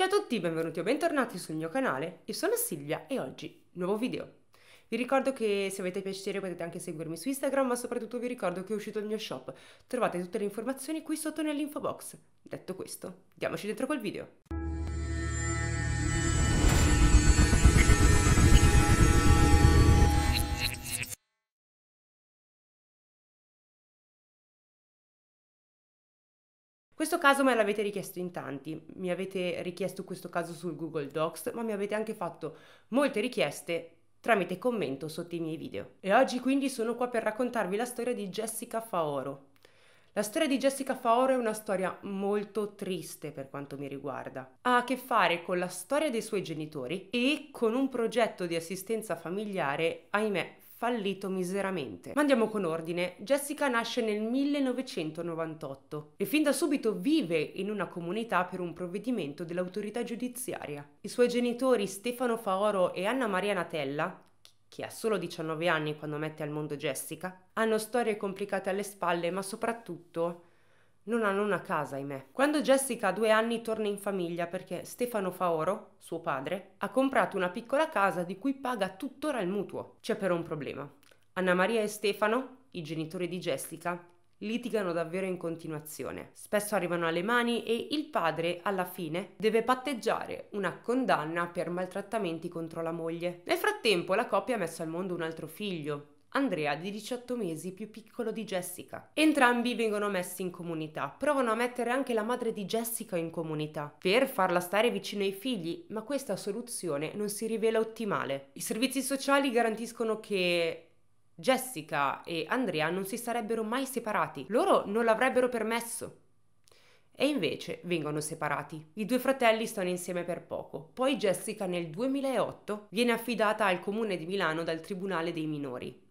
Ciao a tutti, benvenuti o bentornati sul mio canale, io sono Silvia e oggi nuovo video. Vi ricordo che se avete piacere potete anche seguirmi su Instagram, ma soprattutto vi ricordo che è uscito il mio shop. Trovate tutte le informazioni qui sotto nell'info box. Detto questo, diamoci dentro col video. Questo caso me l'avete richiesto in tanti, mi avete richiesto questo caso sul Google Docs, ma mi avete anche fatto molte richieste tramite commento sotto i miei video. E oggi quindi sono qua per raccontarvi la storia di Jessica Faoro. La storia di Jessica Faoro è una storia molto triste per quanto mi riguarda. Ha a che fare con la storia dei suoi genitori e con un progetto di assistenza familiare, ahimè, fallito miseramente. Ma andiamo con ordine. Jessica nasce nel 1998 e fin da subito vive in una comunità per un provvedimento dell'autorità giudiziaria. I suoi genitori Stefano Faoro e Anna Maria Natella che ha solo 19 anni quando mette al mondo Jessica, hanno storie complicate alle spalle, ma soprattutto non hanno una casa, ahimè. Quando Jessica ha due anni torna in famiglia perché Stefano Faoro, suo padre, ha comprato una piccola casa di cui paga tuttora il mutuo. C'è però un problema. Anna Maria e Stefano, i genitori di Jessica, litigano davvero in continuazione. Spesso arrivano alle mani e il padre, alla fine, deve patteggiare una condanna per maltrattamenti contro la moglie. Nel frattempo la coppia ha messo al mondo un altro figlio, Andrea, di 18 mesi, più piccolo di Jessica. Entrambi vengono messi in comunità, provano a mettere anche la madre di Jessica in comunità, per farla stare vicino ai figli, ma questa soluzione non si rivela ottimale. I servizi sociali garantiscono che Jessica e Andrea non si sarebbero mai separati, loro non l'avrebbero permesso. E invece vengono separati. I due fratelli stanno insieme per poco. Poi Jessica nel 2008 viene affidata al comune di Milano dal Tribunale dei minori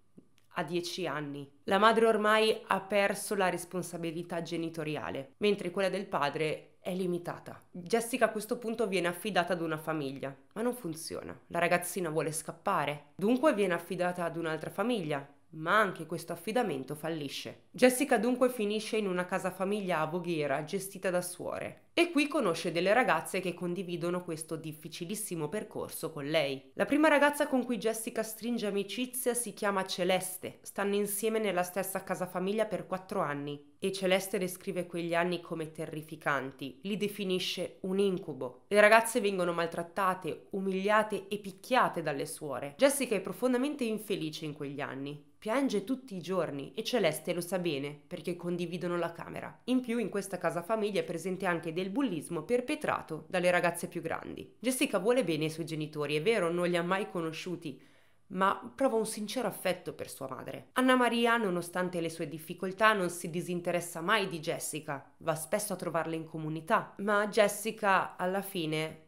a 10 anni. La madre ormai ha perso la responsabilità genitoriale, mentre quella del padre è limitata. Jessica a questo punto viene affidata ad una famiglia, ma non funziona. La ragazzina vuole scappare, dunque viene affidata ad un'altra famiglia, ma anche questo affidamento fallisce. Jessica dunque finisce in una casa famiglia a Voghera gestita da suore e qui conosce delle ragazze che condividono questo difficilissimo percorso con lei. La prima ragazza con cui Jessica stringe amicizia si chiama Celeste, stanno insieme nella stessa casa famiglia per quattro anni e Celeste descrive quegli anni come terrificanti, li definisce un incubo. Le ragazze vengono maltrattate, umiliate e picchiate dalle suore. Jessica è profondamente infelice in quegli anni, piange tutti i giorni e Celeste lo sa bene perché condividono la camera. In più in questa casa famiglia è presente anche del del bullismo perpetrato dalle ragazze più grandi. Jessica vuole bene ai suoi genitori, è vero, non li ha mai conosciuti, ma prova un sincero affetto per sua madre. Anna Maria, nonostante le sue difficoltà, non si disinteressa mai di Jessica, va spesso a trovarla in comunità, ma Jessica alla fine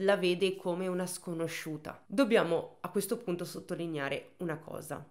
la vede come una sconosciuta. Dobbiamo a questo punto sottolineare una cosa.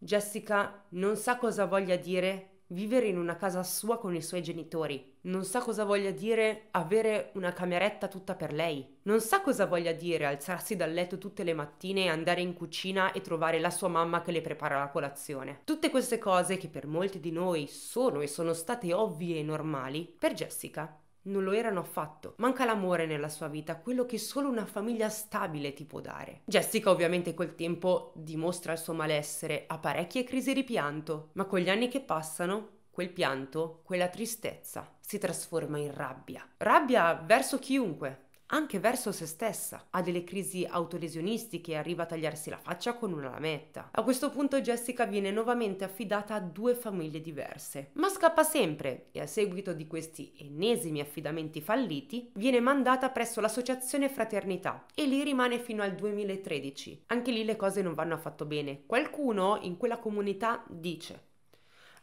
Jessica non sa cosa voglia dire vivere in una casa sua con i suoi genitori. Non sa cosa voglia dire avere una cameretta tutta per lei. Non sa cosa voglia dire alzarsi dal letto tutte le mattine e andare in cucina e trovare la sua mamma che le prepara la colazione. Tutte queste cose che per molti di noi sono e sono state ovvie e normali, per Jessica non lo erano affatto. Manca l'amore nella sua vita, quello che solo una famiglia stabile ti può dare. Jessica ovviamente col tempo dimostra il suo malessere, ha parecchie crisi di pianto, ma con gli anni che passano, quel pianto, quella tristezza si trasforma in rabbia. Rabbia verso chiunque, anche verso se stessa. Ha delle crisi autolesionistiche e arriva a tagliarsi la faccia con una lametta. A questo punto Jessica viene nuovamente affidata a due famiglie diverse, ma scappa sempre e a seguito di questi ennesimi affidamenti falliti viene mandata presso l'associazione Fraternità e lì rimane fino al 2013. Anche lì le cose non vanno affatto bene. Qualcuno in quella comunità dice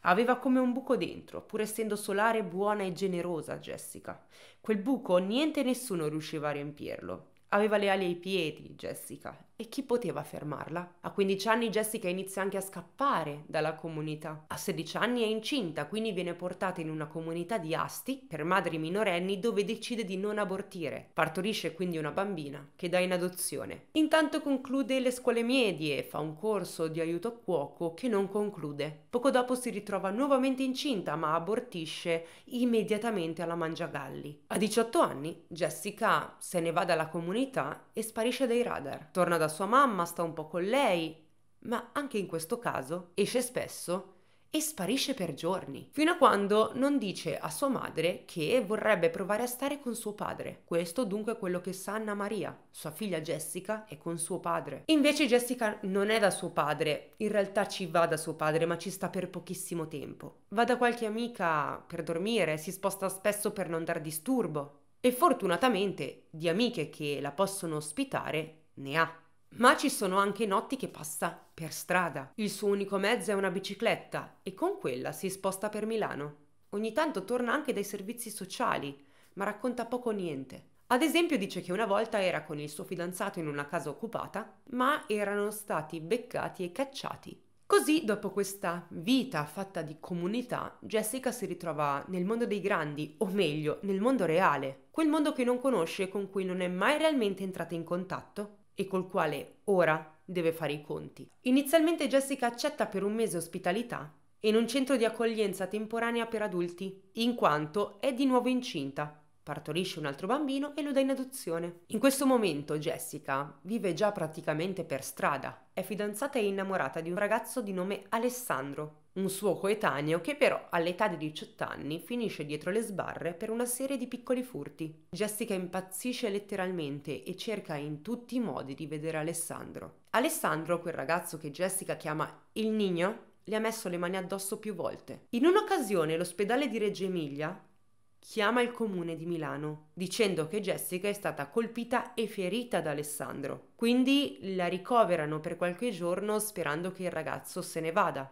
Aveva come un buco dentro, pur essendo solare, buona e generosa Jessica. Quel buco niente e nessuno riusciva a riempirlo. Aveva le ali ai piedi, Jessica, e chi poteva fermarla? A 15 anni Jessica inizia anche a scappare dalla comunità. A 16 anni è incinta, quindi viene portata in una comunità di asti per madri minorenni dove decide di non abortire. Partorisce quindi una bambina che dà in adozione. Intanto conclude le scuole medie e fa un corso di aiuto a cuoco che non conclude. Poco dopo si ritrova nuovamente incinta ma abortisce immediatamente alla Mangiagalli. A 18 anni Jessica se ne va dalla comunità e sparisce dai radar. Torna ad da sua mamma, sta un po' con lei, ma anche in questo caso esce spesso e sparisce per giorni, fino a quando non dice a sua madre che vorrebbe provare a stare con suo padre. Questo dunque è quello che sa Anna Maria, sua figlia Jessica è con suo padre. Invece Jessica non è da suo padre, in realtà ci va da suo padre, ma ci sta per pochissimo tempo. Va da qualche amica per dormire, si sposta spesso per non dar disturbo e fortunatamente di amiche che la possono ospitare ne ha. Ma ci sono anche notti che passa per strada. Il suo unico mezzo è una bicicletta e con quella si sposta per Milano. Ogni tanto torna anche dai servizi sociali, ma racconta poco o niente. Ad esempio dice che una volta era con il suo fidanzato in una casa occupata, ma erano stati beccati e cacciati. Così, dopo questa vita fatta di comunità, Jessica si ritrova nel mondo dei grandi, o meglio, nel mondo reale, quel mondo che non conosce e con cui non è mai realmente entrata in contatto, e col quale ora deve fare i conti. Inizialmente Jessica accetta per un mese ospitalità in un centro di accoglienza temporanea per adulti, in quanto è di nuovo incinta. Partorisce un altro bambino e lo dà in adozione. In questo momento Jessica vive già praticamente per strada. È fidanzata e innamorata di un ragazzo di nome Alessandro, un suo coetaneo che però all'età di 18 anni finisce dietro le sbarre per una serie di piccoli furti. Jessica impazzisce letteralmente e cerca in tutti i modi di vedere Alessandro. Alessandro, quel ragazzo che Jessica chiama il Nino, le ha messo le mani addosso più volte. In un'occasione l'ospedale di Reggio Emilia chiama il comune di Milano dicendo che Jessica è stata colpita e ferita da Alessandro. Quindi la ricoverano per qualche giorno sperando che il ragazzo se ne vada.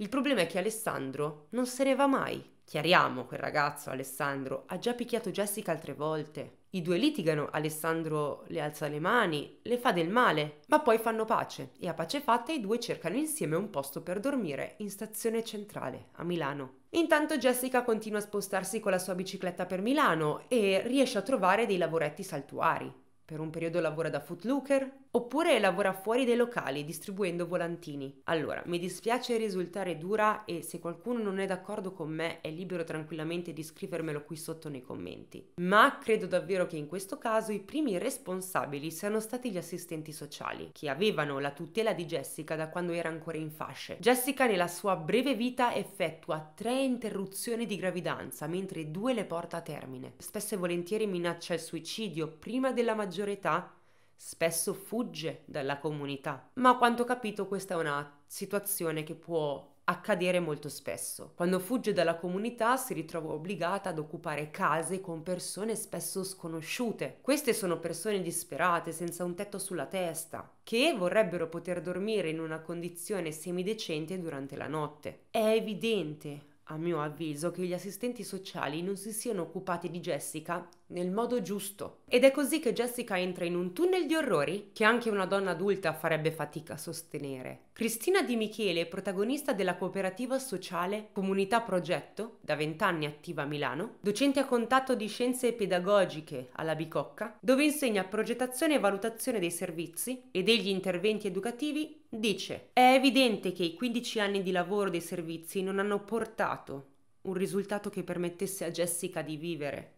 Il problema è che Alessandro non se ne va mai. Chiariamo, quel ragazzo, Alessandro, ha già picchiato Jessica altre volte. I due litigano, Alessandro le alza le mani, le fa del male, ma poi fanno pace e a pace fatta i due cercano insieme un posto per dormire in stazione centrale a Milano. Intanto Jessica continua a spostarsi con la sua bicicletta per Milano e riesce a trovare dei lavoretti saltuari. Per un periodo lavora da footlooker oppure lavora fuori dai locali distribuendo volantini. Allora, mi dispiace risultare dura e se qualcuno non è d'accordo con me è libero tranquillamente di scrivermelo qui sotto nei commenti. Ma credo davvero che in questo caso i primi responsabili siano stati gli assistenti sociali, che avevano la tutela di Jessica da quando era ancora in fasce. Jessica nella sua breve vita effettua tre interruzioni di gravidanza, mentre due le porta a termine. Spesso e volentieri minaccia il suicidio prima della maggiore maggiore età spesso fugge dalla comunità. Ma a quanto ho capito questa è una situazione che può accadere molto spesso. Quando fugge dalla comunità si ritrova obbligata ad occupare case con persone spesso sconosciute. Queste sono persone disperate, senza un tetto sulla testa, che vorrebbero poter dormire in una condizione semidecente durante la notte. È evidente a mio avviso che gli assistenti sociali non si siano occupati di Jessica nel modo giusto. Ed è così che Jessica entra in un tunnel di orrori che anche una donna adulta farebbe fatica a sostenere. Cristina Di Michele, protagonista della cooperativa sociale Comunità Progetto, da vent'anni attiva a Milano, docente a contatto di scienze pedagogiche alla Bicocca, dove insegna progettazione e valutazione dei servizi e degli interventi educativi, dice «È evidente che i 15 anni di lavoro dei servizi non hanno portato un risultato che permettesse a Jessica di vivere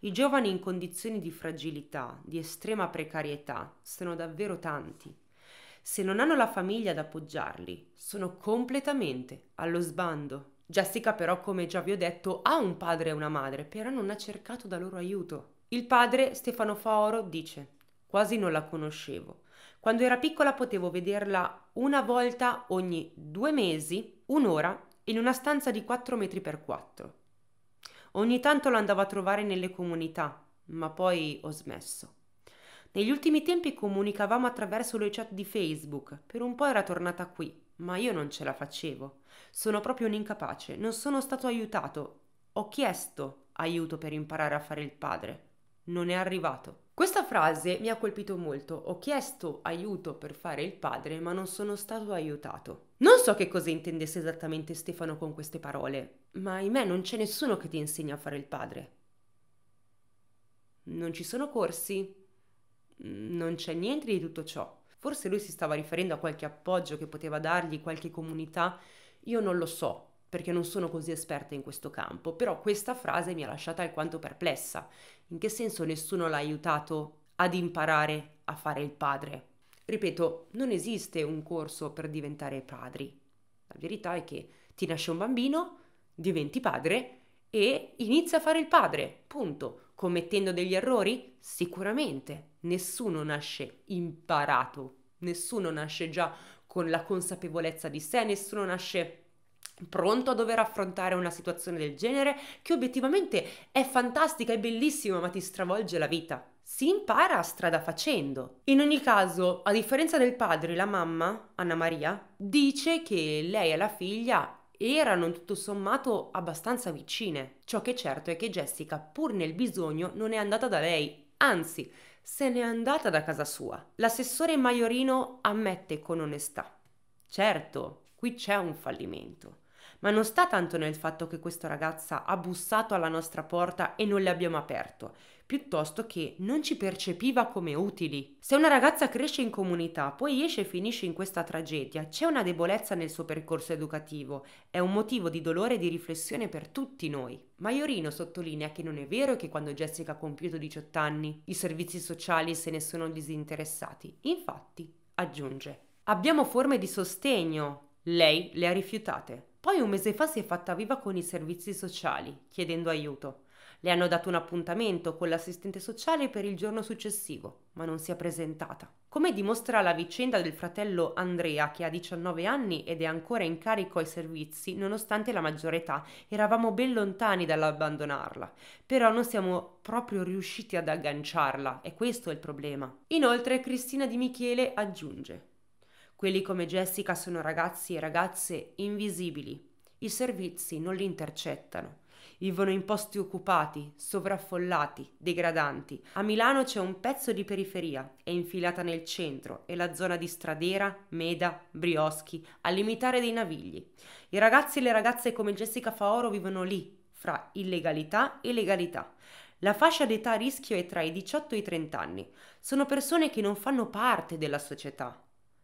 i giovani in condizioni di fragilità, di estrema precarietà, sono davvero tanti. Se non hanno la famiglia ad appoggiarli, sono completamente allo sbando. Jessica però, come già vi ho detto, ha un padre e una madre, però non ha cercato da loro aiuto. Il padre, Stefano Faoro, dice Quasi non la conoscevo. Quando era piccola potevo vederla una volta ogni due mesi, un'ora, in una stanza di 4 metri per 4. Ogni tanto lo andavo a trovare nelle comunità, ma poi ho smesso. Negli ultimi tempi comunicavamo attraverso le chat di Facebook, per un po' era tornata qui, ma io non ce la facevo. Sono proprio un incapace, non sono stato aiutato. Ho chiesto aiuto per imparare a fare il padre. Non è arrivato. Questa frase mi ha colpito molto. Ho chiesto aiuto per fare il padre, ma non sono stato aiutato. Non so che cosa intendesse esattamente Stefano con queste parole ma ahimè non c'è nessuno che ti insegna a fare il padre. Non ci sono corsi, non c'è niente di tutto ciò. Forse lui si stava riferendo a qualche appoggio che poteva dargli qualche comunità, io non lo so perché non sono così esperta in questo campo, però questa frase mi ha lasciata alquanto perplessa. In che senso nessuno l'ha aiutato ad imparare a fare il padre? Ripeto, non esiste un corso per diventare padri. La verità è che ti nasce un bambino, diventi padre e inizia a fare il padre, punto. Commettendo degli errori? Sicuramente. Nessuno nasce imparato, nessuno nasce già con la consapevolezza di sé, nessuno nasce pronto a dover affrontare una situazione del genere che obiettivamente è fantastica, è bellissima, ma ti stravolge la vita. Si impara strada facendo. In ogni caso, a differenza del padre, la mamma, Anna Maria, dice che lei la figlia erano tutto sommato abbastanza vicine. Ciò che è certo è che Jessica, pur nel bisogno, non è andata da lei, anzi, se n'è andata da casa sua. L'assessore Maiorino ammette con onestà. Certo, qui c'è un fallimento. Ma non sta tanto nel fatto che questa ragazza ha bussato alla nostra porta e non le abbiamo aperto, piuttosto che non ci percepiva come utili. Se una ragazza cresce in comunità, poi esce e finisce in questa tragedia, c'è una debolezza nel suo percorso educativo, è un motivo di dolore e di riflessione per tutti noi. Maiorino sottolinea che non è vero che quando Jessica ha compiuto 18 anni i servizi sociali se ne sono disinteressati. Infatti, aggiunge, abbiamo forme di sostegno, lei le ha rifiutate. Poi un mese fa si è fatta viva con i servizi sociali, chiedendo aiuto. Le hanno dato un appuntamento con l'assistente sociale per il giorno successivo, ma non si è presentata. Come dimostra la vicenda del fratello Andrea, che ha 19 anni ed è ancora in carico ai servizi, nonostante la maggiore età, eravamo ben lontani dall'abbandonarla, però non siamo proprio riusciti ad agganciarla, e questo è il problema. Inoltre Cristina Di Michele aggiunge, quelli come Jessica sono ragazzi e ragazze invisibili, i servizi non li intercettano Vivono in posti occupati, sovraffollati, degradanti. A Milano c'è un pezzo di periferia, è infilata nel centro è la zona di Stradera, Meda, Brioschi, a limitare dei navigli. I ragazzi e le ragazze come Jessica Faoro vivono lì, fra illegalità e legalità. La fascia d'età a rischio è tra i 18 e i 30 anni. Sono persone che non fanno parte della società,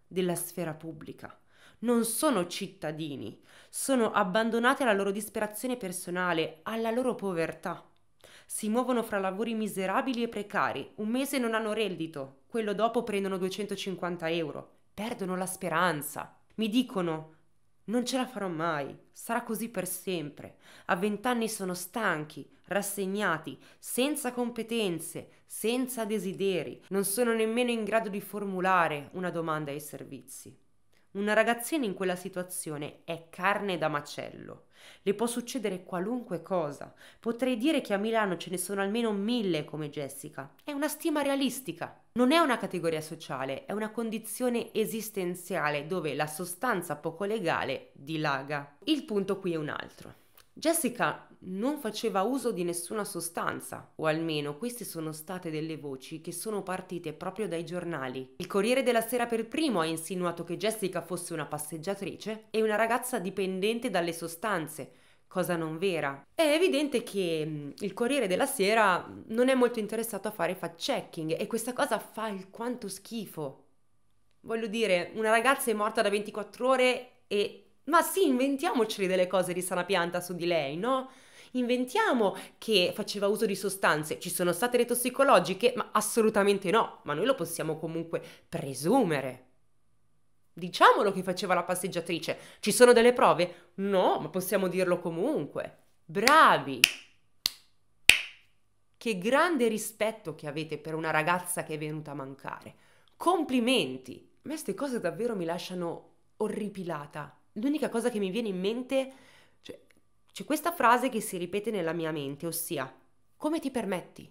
della sfera pubblica non sono cittadini, sono abbandonati alla loro disperazione personale, alla loro povertà. Si muovono fra lavori miserabili e precari, un mese non hanno reddito, quello dopo prendono 250 euro, perdono la speranza. Mi dicono, non ce la farò mai, sarà così per sempre. A vent'anni sono stanchi, rassegnati, senza competenze, senza desideri, non sono nemmeno in grado di formulare una domanda ai servizi. Una ragazzina in quella situazione è carne da macello. Le può succedere qualunque cosa. Potrei dire che a Milano ce ne sono almeno mille come Jessica. È una stima realistica. Non è una categoria sociale, è una condizione esistenziale dove la sostanza poco legale dilaga. Il punto qui è un altro. Jessica non faceva uso di nessuna sostanza, o almeno queste sono state delle voci che sono partite proprio dai giornali. Il Corriere della Sera per primo ha insinuato che Jessica fosse una passeggiatrice e una ragazza dipendente dalle sostanze, cosa non vera. È evidente che mm, il Corriere della Sera non è molto interessato a fare fact checking e questa cosa fa il quanto schifo. Voglio dire, una ragazza è morta da 24 ore e... Ma sì, inventiamoci delle cose di sana pianta su di lei, no? inventiamo che faceva uso di sostanze, ci sono state le tossicologiche? Ma assolutamente no, ma noi lo possiamo comunque presumere. Diciamolo che faceva la passeggiatrice, ci sono delle prove? No, ma possiamo dirlo comunque. Bravi! Che grande rispetto che avete per una ragazza che è venuta a mancare. Complimenti! A me queste cose davvero mi lasciano orripilata. L'unica cosa che mi viene in mente è c'è questa frase che si ripete nella mia mente, ossia come ti permetti?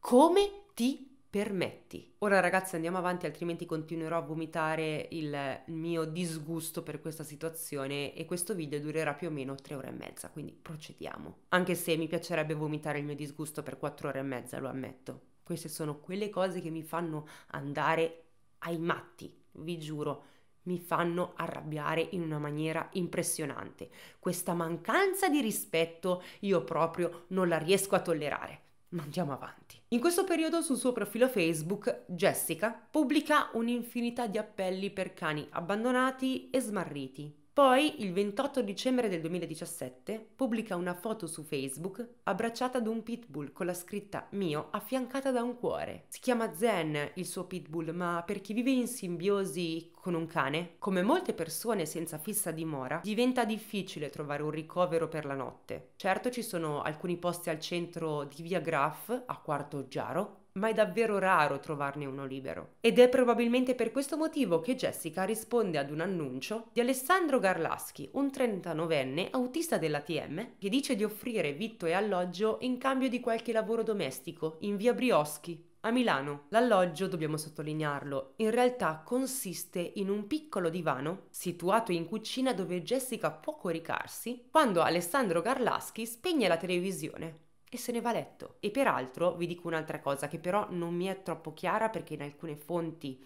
Come ti permetti? Ora ragazzi andiamo avanti altrimenti continuerò a vomitare il mio disgusto per questa situazione e questo video durerà più o meno tre ore e mezza, quindi procediamo. Anche se mi piacerebbe vomitare il mio disgusto per quattro ore e mezza, lo ammetto. Queste sono quelle cose che mi fanno andare ai matti, vi giuro mi fanno arrabbiare in una maniera impressionante. Questa mancanza di rispetto io proprio non la riesco a tollerare. Ma andiamo avanti. In questo periodo sul suo profilo Facebook Jessica pubblica un'infinità di appelli per cani abbandonati e smarriti poi, il 28 dicembre del 2017, pubblica una foto su Facebook abbracciata ad un pitbull con la scritta mio affiancata da un cuore. Si chiama Zen il suo pitbull, ma per chi vive in simbiosi con un cane, come molte persone senza fissa dimora, diventa difficile trovare un ricovero per la notte. Certo ci sono alcuni posti al centro di Via Graf, a Quarto Giaro, ma è davvero raro trovarne uno libero. Ed è probabilmente per questo motivo che Jessica risponde ad un annuncio di Alessandro Garlaschi, un 39enne autista dell'ATM, che dice di offrire vitto e alloggio in cambio di qualche lavoro domestico in via Brioschi, a Milano l'alloggio, dobbiamo sottolinearlo, in realtà consiste in un piccolo divano situato in cucina dove Jessica può coricarsi quando Alessandro Garlaschi spegne la televisione e se ne va a letto. E peraltro vi dico un'altra cosa che però non mi è troppo chiara perché in alcune fonti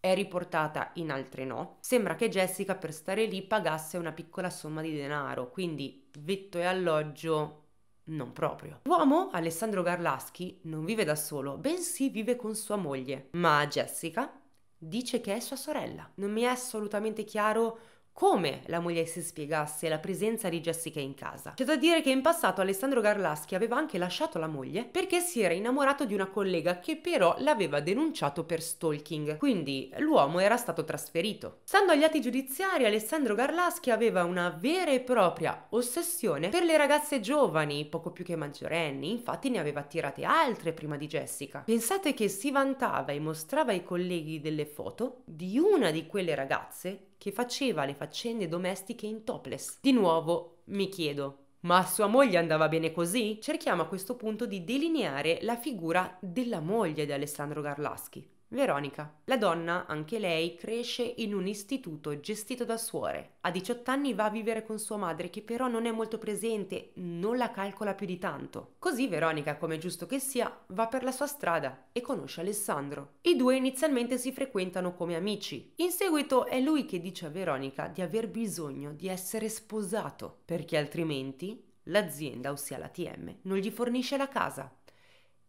è riportata, in altre no. Sembra che Jessica per stare lì pagasse una piccola somma di denaro, quindi vetto e alloggio non proprio. L'uomo, Alessandro Garlaschi, non vive da solo, bensì vive con sua moglie, ma Jessica dice che è sua sorella. Non mi è assolutamente chiaro come la moglie si spiegasse la presenza di Jessica in casa. C'è da dire che in passato Alessandro Garlaschi aveva anche lasciato la moglie perché si era innamorato di una collega che però l'aveva denunciato per stalking, quindi l'uomo era stato trasferito. Stando agli atti giudiziari, Alessandro Garlaschi aveva una vera e propria ossessione per le ragazze giovani, poco più che maggiorenni, infatti ne aveva tirate altre prima di Jessica. Pensate che si vantava e mostrava ai colleghi delle foto di una di quelle ragazze che faceva le faccende domestiche in topless. Di nuovo mi chiedo, ma sua moglie andava bene così? Cerchiamo a questo punto di delineare la figura della moglie di Alessandro Garlaschi. Veronica. La donna, anche lei, cresce in un istituto gestito da suore. A 18 anni va a vivere con sua madre che però non è molto presente, non la calcola più di tanto. Così Veronica, come giusto che sia, va per la sua strada e conosce Alessandro. I due inizialmente si frequentano come amici. In seguito è lui che dice a Veronica di aver bisogno di essere sposato, perché altrimenti l'azienda, ossia la TM, non gli fornisce la casa.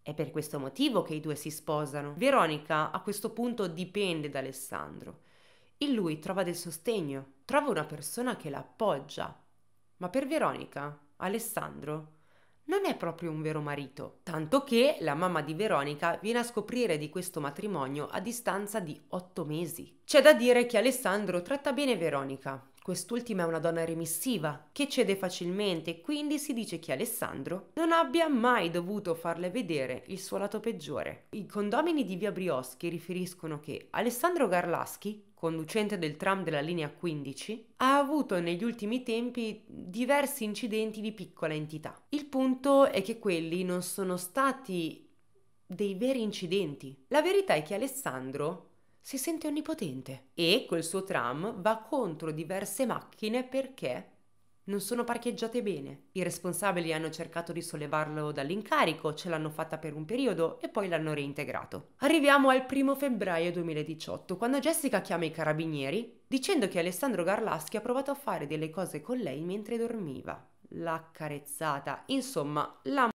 È per questo motivo che i due si sposano. Veronica a questo punto dipende da Alessandro. In lui trova del sostegno, trova una persona che la appoggia. Ma per Veronica, Alessandro non è proprio un vero marito, tanto che la mamma di Veronica viene a scoprire di questo matrimonio a distanza di otto mesi. C'è da dire che Alessandro tratta bene Veronica, Quest'ultima è una donna remissiva, che cede facilmente quindi si dice che Alessandro non abbia mai dovuto farle vedere il suo lato peggiore. I condomini di via Brioschi riferiscono che Alessandro Garlaschi, conducente del tram della linea 15, ha avuto negli ultimi tempi diversi incidenti di piccola entità. Il punto è che quelli non sono stati dei veri incidenti. La verità è che Alessandro si sente onnipotente e col suo tram va contro diverse macchine perché non sono parcheggiate bene. I responsabili hanno cercato di sollevarlo dall'incarico, ce l'hanno fatta per un periodo e poi l'hanno reintegrato. Arriviamo al primo febbraio 2018, quando Jessica chiama i carabinieri dicendo che Alessandro Garlaschi ha provato a fare delle cose con lei mentre dormiva. L'ha carezzata, insomma, l'ha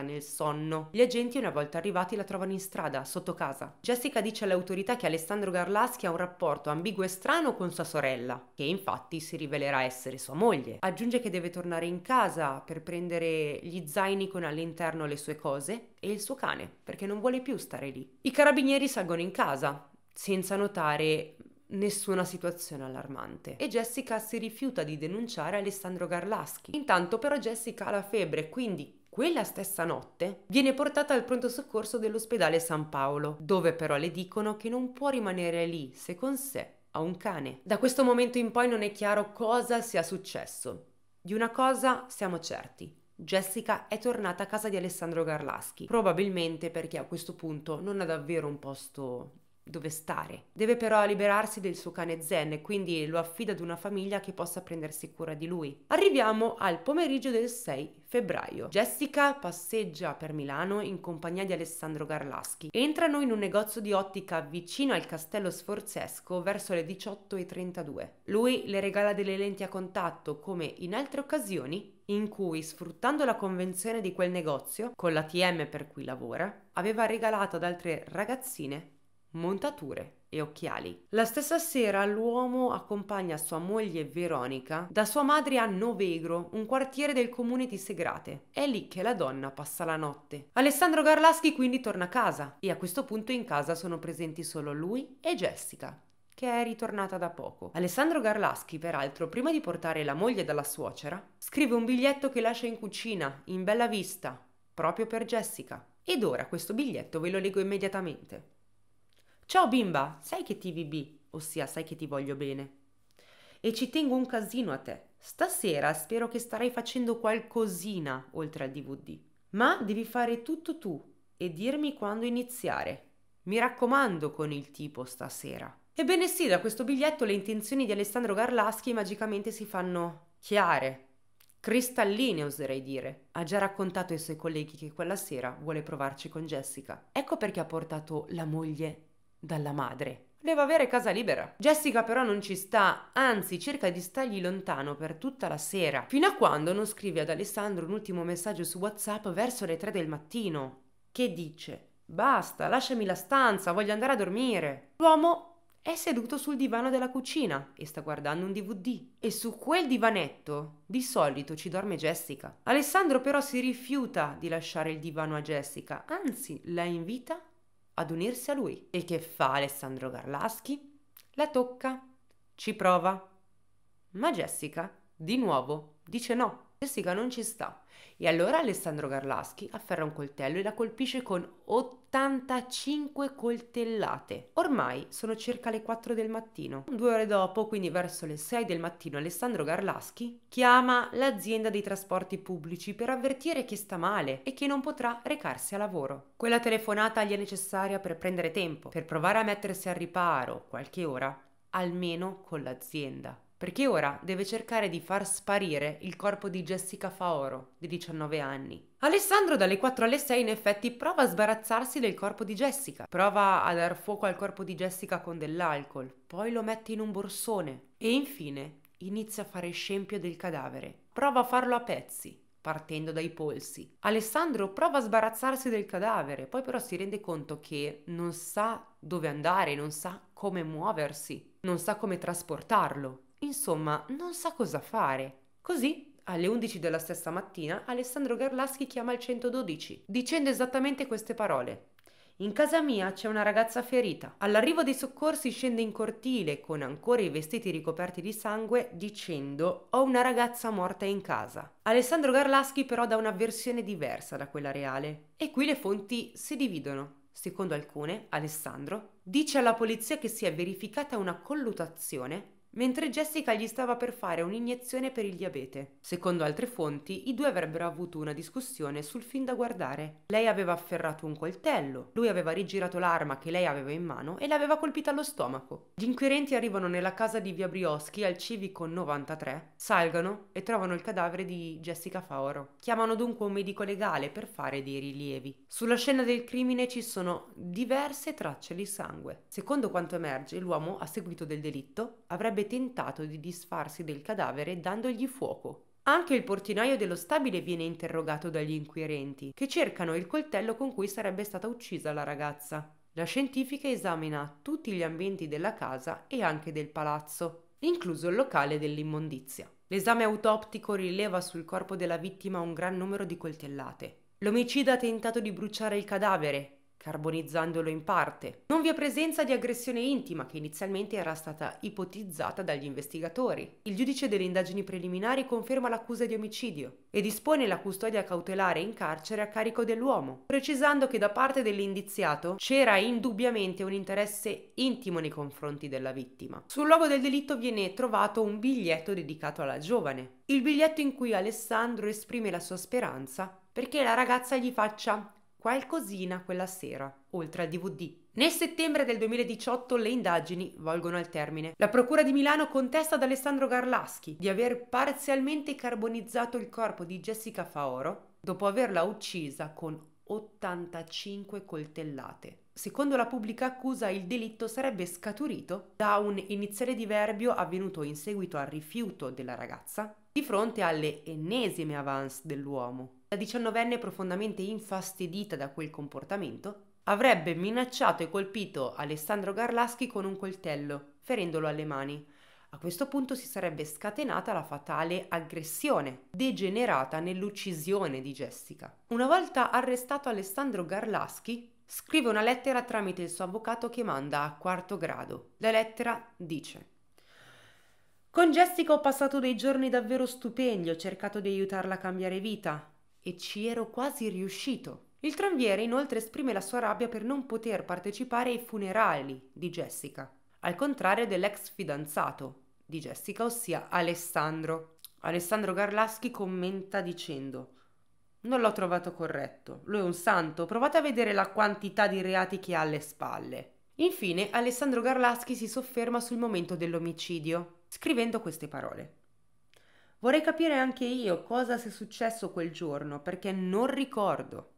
nel sonno. Gli agenti una volta arrivati la trovano in strada, sotto casa. Jessica dice alle autorità che Alessandro Garlaschi ha un rapporto ambiguo e strano con sua sorella, che infatti si rivelerà essere sua moglie. Aggiunge che deve tornare in casa per prendere gli zaini con all'interno le sue cose e il suo cane, perché non vuole più stare lì. I carabinieri salgono in casa, senza notare nessuna situazione allarmante e Jessica si rifiuta di denunciare Alessandro Garlaschi. Intanto però Jessica ha la febbre, quindi quella stessa notte viene portata al pronto soccorso dell'ospedale San Paolo, dove però le dicono che non può rimanere lì se con sé ha un cane. Da questo momento in poi non è chiaro cosa sia successo. Di una cosa siamo certi, Jessica è tornata a casa di Alessandro Garlaschi, probabilmente perché a questo punto non ha davvero un posto dove stare. Deve però liberarsi del suo cane Zen e quindi lo affida ad una famiglia che possa prendersi cura di lui. Arriviamo al pomeriggio del 6 febbraio. Jessica passeggia per Milano in compagnia di Alessandro Garlaschi. Entrano in un negozio di ottica vicino al castello sforzesco verso le 18.32. Lui le regala delle lenti a contatto come in altre occasioni in cui, sfruttando la convenzione di quel negozio, con la TM per cui lavora, aveva regalato ad altre ragazzine montature e occhiali. La stessa sera l'uomo accompagna sua moglie Veronica da sua madre a Novegro, un quartiere del comune di Segrate. È lì che la donna passa la notte. Alessandro Garlaschi quindi torna a casa e a questo punto in casa sono presenti solo lui e Jessica che è ritornata da poco. Alessandro Garlaschi, peraltro, prima di portare la moglie dalla suocera, scrive un biglietto che lascia in cucina, in bella vista, proprio per Jessica. Ed ora questo biglietto ve lo leggo immediatamente. Ciao bimba, sai che TVB, ossia sai che ti voglio bene. E ci tengo un casino a te. Stasera spero che starai facendo qualcosina oltre al DVD. Ma devi fare tutto tu e dirmi quando iniziare. Mi raccomando con il tipo stasera. Ebbene sì, da questo biglietto le intenzioni di Alessandro Garlaschi magicamente si fanno chiare, cristalline oserei dire. Ha già raccontato ai suoi colleghi che quella sera vuole provarci con Jessica. Ecco perché ha portato la moglie dalla madre. Deve avere casa libera. Jessica però non ci sta, anzi cerca di stargli lontano per tutta la sera, fino a quando non scrive ad Alessandro un ultimo messaggio su WhatsApp verso le 3 del mattino, che dice Basta, lasciami la stanza, voglio andare a dormire. L'uomo è seduto sul divano della cucina e sta guardando un DVD. E su quel divanetto di solito ci dorme Jessica. Alessandro però si rifiuta di lasciare il divano a Jessica, anzi la invita ad unirsi a lui. E che fa Alessandro Garlaschi? La tocca, ci prova. Ma Jessica, di nuovo, dice no. Jessica non ci sta e allora Alessandro Garlaschi afferra un coltello e la colpisce con 85 coltellate. Ormai sono circa le 4 del mattino. Due ore dopo, quindi verso le 6 del mattino, Alessandro Garlaschi chiama l'azienda dei trasporti pubblici per avvertire che sta male e che non potrà recarsi a lavoro. Quella telefonata gli è necessaria per prendere tempo, per provare a mettersi al riparo qualche ora, almeno con l'azienda perché ora deve cercare di far sparire il corpo di Jessica Faoro, di 19 anni. Alessandro dalle 4 alle 6 in effetti prova a sbarazzarsi del corpo di Jessica, prova a dar fuoco al corpo di Jessica con dell'alcol, poi lo mette in un borsone e infine inizia a fare scempio del cadavere. Prova a farlo a pezzi, partendo dai polsi. Alessandro prova a sbarazzarsi del cadavere, poi però si rende conto che non sa dove andare, non sa come muoversi, non sa come trasportarlo. Insomma, non sa cosa fare. Così alle 11 della stessa mattina Alessandro Garlaschi chiama il 112 dicendo esattamente queste parole. In casa mia c'è una ragazza ferita. All'arrivo dei soccorsi scende in cortile con ancora i vestiti ricoperti di sangue dicendo ho una ragazza morta in casa. Alessandro Garlaschi però dà una versione diversa da quella reale e qui le fonti si dividono. Secondo alcune, Alessandro dice alla polizia che si è verificata una collutazione mentre Jessica gli stava per fare un'iniezione per il diabete. Secondo altre fonti, i due avrebbero avuto una discussione sul film da guardare. Lei aveva afferrato un coltello, lui aveva rigirato l'arma che lei aveva in mano e l'aveva colpita allo stomaco. Gli inquirenti arrivano nella casa di Via Brioschi al civico 93, salgano e trovano il cadavere di Jessica Faoro. Chiamano dunque un medico legale per fare dei rilievi. Sulla scena del crimine ci sono diverse tracce di sangue. Secondo quanto emerge, l'uomo a seguito del delitto avrebbe avrebbe tentato di disfarsi del cadavere dandogli fuoco. Anche il portinaio dello stabile viene interrogato dagli inquirenti, che cercano il coltello con cui sarebbe stata uccisa la ragazza. La scientifica esamina tutti gli ambienti della casa e anche del palazzo, incluso il locale dell'immondizia. L'esame autoptico rileva sul corpo della vittima un gran numero di coltellate. L'omicida ha tentato di bruciare il cadavere, carbonizzandolo in parte. Non vi è presenza di aggressione intima che inizialmente era stata ipotizzata dagli investigatori. Il giudice delle indagini preliminari conferma l'accusa di omicidio e dispone la custodia cautelare in carcere a carico dell'uomo, precisando che da parte dell'indiziato c'era indubbiamente un interesse intimo nei confronti della vittima. Sul luogo del delitto viene trovato un biglietto dedicato alla giovane, il biglietto in cui Alessandro esprime la sua speranza perché la ragazza gli faccia qualcosina quella sera, oltre al DVD. Nel settembre del 2018 le indagini volgono al termine. La Procura di Milano contesta ad Alessandro Garlaschi di aver parzialmente carbonizzato il corpo di Jessica Faoro dopo averla uccisa con 85 coltellate. Secondo la pubblica accusa il delitto sarebbe scaturito da un iniziale diverbio avvenuto in seguito al rifiuto della ragazza di fronte alle ennesime avance dell'uomo. La diciannovenne, profondamente infastidita da quel comportamento, avrebbe minacciato e colpito Alessandro Garlaschi con un coltello, ferendolo alle mani. A questo punto si sarebbe scatenata la fatale aggressione, degenerata nell'uccisione di Jessica. Una volta arrestato Alessandro Garlaschi, scrive una lettera tramite il suo avvocato che manda a quarto grado. La lettera dice Con Jessica ho passato dei giorni davvero stupendi, ho cercato di aiutarla a cambiare vita e ci ero quasi riuscito. Il tranviere inoltre esprime la sua rabbia per non poter partecipare ai funerali di Jessica, al contrario dell'ex fidanzato di Jessica, ossia Alessandro. Alessandro Garlaschi commenta dicendo non l'ho trovato corretto. Lui è un santo, provate a vedere la quantità di reati che ha alle spalle. Infine, Alessandro Garlaschi si sofferma sul momento dell'omicidio, scrivendo queste parole. Vorrei capire anche io cosa sia successo quel giorno perché non ricordo.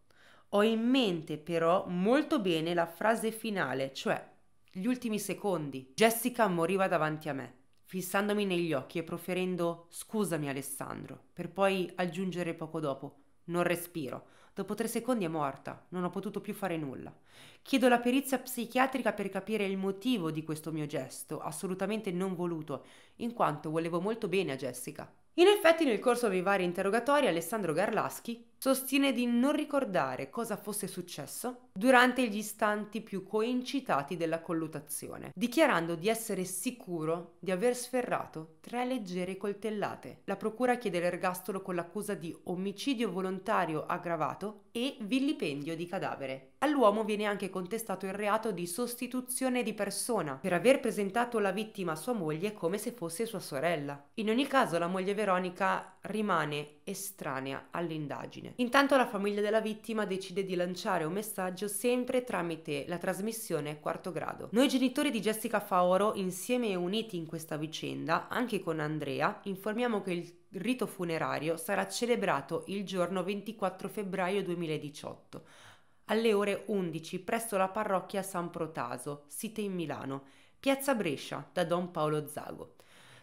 Ho in mente però molto bene la frase finale, cioè gli ultimi secondi. Jessica moriva davanti a me, fissandomi negli occhi e proferendo scusami Alessandro, per poi aggiungere poco dopo non respiro. Dopo tre secondi è morta, non ho potuto più fare nulla. Chiedo la perizia psichiatrica per capire il motivo di questo mio gesto, assolutamente non voluto, in quanto volevo molto bene a Jessica. In effetti nel corso dei vari interrogatori Alessandro Garlaschi sostiene di non ricordare cosa fosse successo durante gli istanti più coincitati della colluttazione, dichiarando di essere sicuro di aver sferrato tre leggere coltellate. La procura chiede l'ergastolo con l'accusa di omicidio volontario aggravato e vilipendio di cadavere. All'uomo viene anche contestato il reato di sostituzione di persona per aver presentato la vittima a sua moglie come se fosse sua sorella. In ogni caso la moglie Veronica rimane estranea all'indagine. Intanto la famiglia della vittima decide di lanciare un messaggio sempre tramite la trasmissione quarto grado. Noi genitori di Jessica Faoro, insieme e uniti in questa vicenda, anche con Andrea, informiamo che il rito funerario sarà celebrato il giorno 24 febbraio 2018 alle ore 11 presso la parrocchia San Protaso, sita in Milano, piazza Brescia da Don Paolo Zago.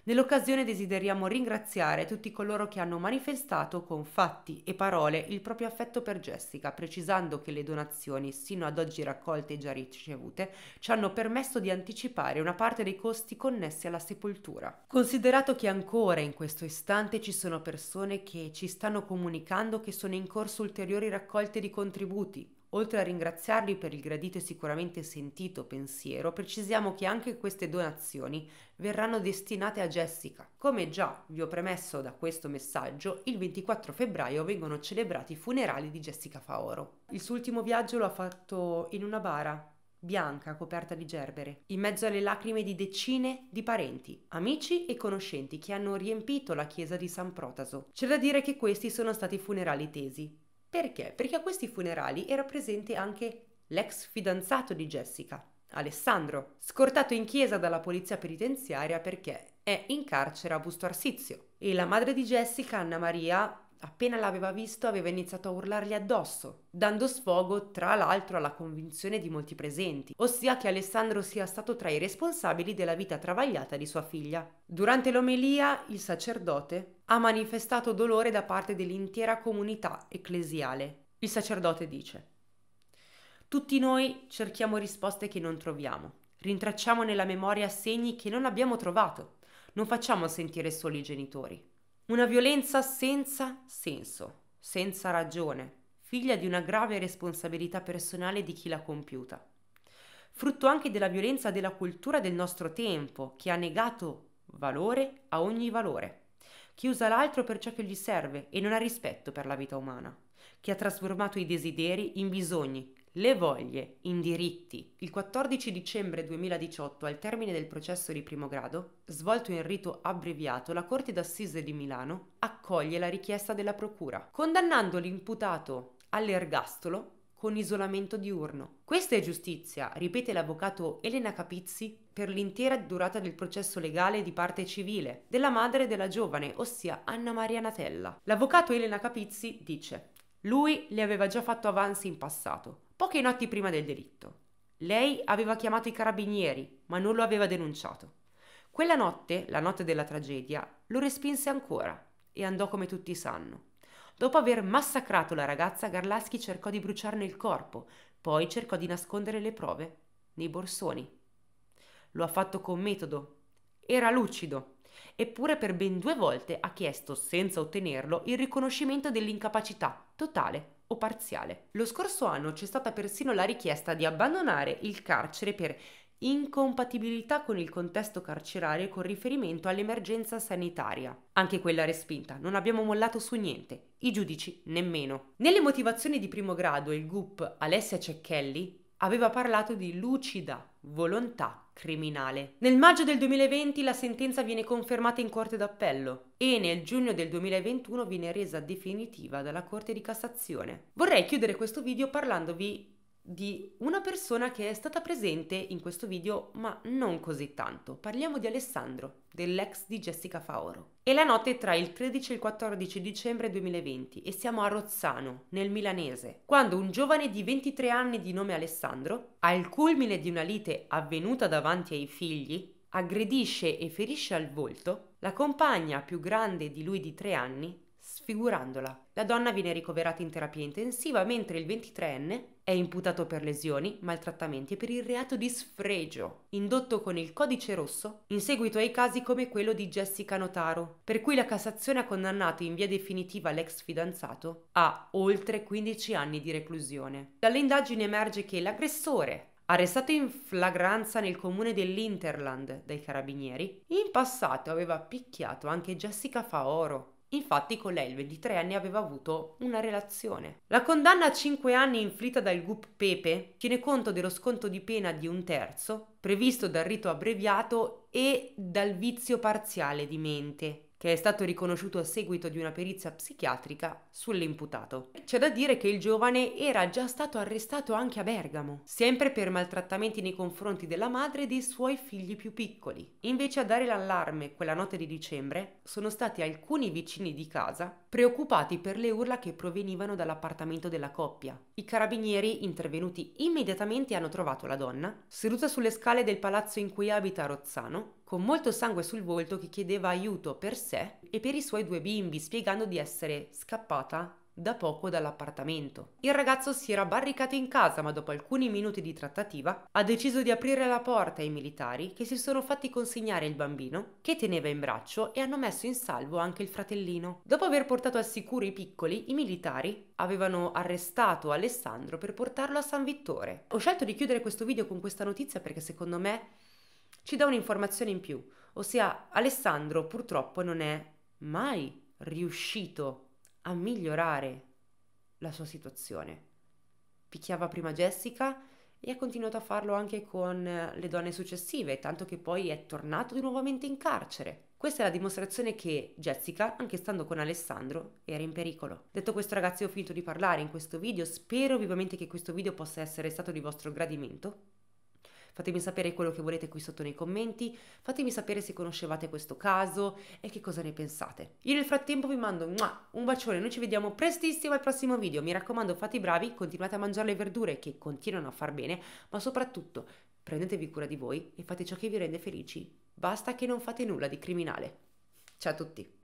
Nell'occasione desideriamo ringraziare tutti coloro che hanno manifestato con fatti e parole il proprio affetto per Jessica, precisando che le donazioni sino ad oggi raccolte e già ricevute ci hanno permesso di anticipare una parte dei costi connessi alla sepoltura. Considerato che ancora in questo istante ci sono persone che ci stanno comunicando che sono in corso ulteriori raccolte di contributi, Oltre a ringraziarli per il gradito e sicuramente sentito pensiero, precisiamo che anche queste donazioni verranno destinate a Jessica. Come già vi ho premesso da questo messaggio, il 24 febbraio vengono celebrati i funerali di Jessica Faoro. Il suo ultimo viaggio lo ha fatto in una bara bianca coperta di gerbere, in mezzo alle lacrime di decine di parenti, amici e conoscenti che hanno riempito la chiesa di San Protaso. C'è da dire che questi sono stati funerali tesi, perché? Perché a questi funerali era presente anche l'ex fidanzato di Jessica, Alessandro, scortato in chiesa dalla polizia penitenziaria perché è in carcere a Busto Arsizio. E la madre di Jessica, Anna Maria, appena l'aveva visto aveva iniziato a urlargli addosso, dando sfogo tra l'altro alla convinzione di molti presenti, ossia che Alessandro sia stato tra i responsabili della vita travagliata di sua figlia. Durante l'omelia il sacerdote ha manifestato dolore da parte dell'intera comunità ecclesiale. Il sacerdote dice, tutti noi cerchiamo risposte che non troviamo, rintracciamo nella memoria segni che non abbiamo trovato, non facciamo sentire solo i genitori. Una violenza senza senso, senza ragione, figlia di una grave responsabilità personale di chi l'ha compiuta. Frutto anche della violenza della cultura del nostro tempo, che ha negato valore a ogni valore chi usa l'altro per ciò che gli serve e non ha rispetto per la vita umana, che ha trasformato i desideri in bisogni, le voglie in diritti. Il 14 dicembre 2018, al termine del processo di primo grado, svolto in rito abbreviato, la Corte d'Assise di Milano accoglie la richiesta della Procura, condannando l'imputato all'ergastolo con isolamento diurno. Questa è giustizia, ripete l'avvocato Elena Capizzi per l'intera durata del processo legale di parte civile della madre della giovane, ossia Anna Maria Natella. L'avvocato Elena Capizzi dice: Lui le aveva già fatto avanzi in passato, poche notti prima del delitto. Lei aveva chiamato i carabinieri, ma non lo aveva denunciato. Quella notte, la notte della tragedia, lo respinse ancora e andò come tutti sanno. Dopo aver massacrato la ragazza, Garlaschi cercò di bruciarne il corpo, poi cercò di nascondere le prove nei borsoni. Lo ha fatto con metodo. Era lucido. Eppure per ben due volte ha chiesto, senza ottenerlo, il riconoscimento dell'incapacità totale o parziale. Lo scorso anno c'è stata persino la richiesta di abbandonare il carcere per incompatibilità con il contesto carcerario con riferimento all'emergenza sanitaria. Anche quella respinta, non abbiamo mollato su niente, i giudici nemmeno. Nelle motivazioni di primo grado il GUP Alessia Cecchelli aveva parlato di lucida volontà criminale. Nel maggio del 2020 la sentenza viene confermata in Corte d'Appello e nel giugno del 2021 viene resa definitiva dalla Corte di Cassazione. Vorrei chiudere questo video parlandovi di una persona che è stata presente in questo video, ma non così tanto. Parliamo di Alessandro, dell'ex di Jessica Faoro. È la notte tra il 13 e il 14 dicembre 2020 e siamo a Rozzano, nel milanese, quando un giovane di 23 anni di nome Alessandro, al culmine di una lite avvenuta davanti ai figli, aggredisce e ferisce al volto la compagna più grande di lui di 3 anni, sfigurandola. La donna viene ricoverata in terapia intensiva, mentre il 23enne è imputato per lesioni, maltrattamenti e per il reato di sfregio, indotto con il codice rosso in seguito ai casi come quello di Jessica Notaro, per cui la Cassazione ha condannato in via definitiva l'ex fidanzato a oltre 15 anni di reclusione. Dalle indagini emerge che l'aggressore, arrestato in flagranza nel comune dell'Interland dai carabinieri, in passato aveva picchiato anche Jessica Faoro, Infatti con lei il 23 anni aveva avuto una relazione. La condanna a 5 anni inflitta dal GUP Pepe tiene conto dello sconto di pena di un terzo, previsto dal rito abbreviato e dal vizio parziale di mente, che è stato riconosciuto a seguito di una perizia psichiatrica sull'imputato. C'è da dire che il giovane era già stato arrestato anche a Bergamo, sempre per maltrattamenti nei confronti della madre e dei suoi figli più piccoli. Invece a dare l'allarme quella notte di dicembre sono stati alcuni vicini di casa preoccupati per le urla che provenivano dall'appartamento della coppia. I carabinieri intervenuti immediatamente hanno trovato la donna seduta sulle scale del palazzo in cui abita Rozzano con molto sangue sul volto che chiedeva aiuto per sé e per i suoi due bimbi, spiegando di essere scappata da poco dall'appartamento. Il ragazzo si era barricato in casa, ma dopo alcuni minuti di trattativa ha deciso di aprire la porta ai militari che si sono fatti consegnare il bambino che teneva in braccio e hanno messo in salvo anche il fratellino. Dopo aver portato al sicuro i piccoli, i militari avevano arrestato Alessandro per portarlo a San Vittore. Ho scelto di chiudere questo video con questa notizia perché secondo me ci dà un'informazione in più, ossia Alessandro purtroppo non è mai riuscito a migliorare la sua situazione. Picchiava prima Jessica e ha continuato a farlo anche con le donne successive, tanto che poi è tornato di nuovamente in carcere. Questa è la dimostrazione che Jessica, anche stando con Alessandro, era in pericolo. Detto questo ragazzi ho finito di parlare in questo video, spero vivamente che questo video possa essere stato di vostro gradimento. Fatemi sapere quello che volete qui sotto nei commenti, fatemi sapere se conoscevate questo caso e che cosa ne pensate. Io nel frattempo vi mando un bacione, noi ci vediamo prestissimo al prossimo video, mi raccomando fate i bravi, continuate a mangiare le verdure che continuano a far bene, ma soprattutto prendetevi cura di voi e fate ciò che vi rende felici. Basta che non fate nulla di criminale. Ciao a tutti!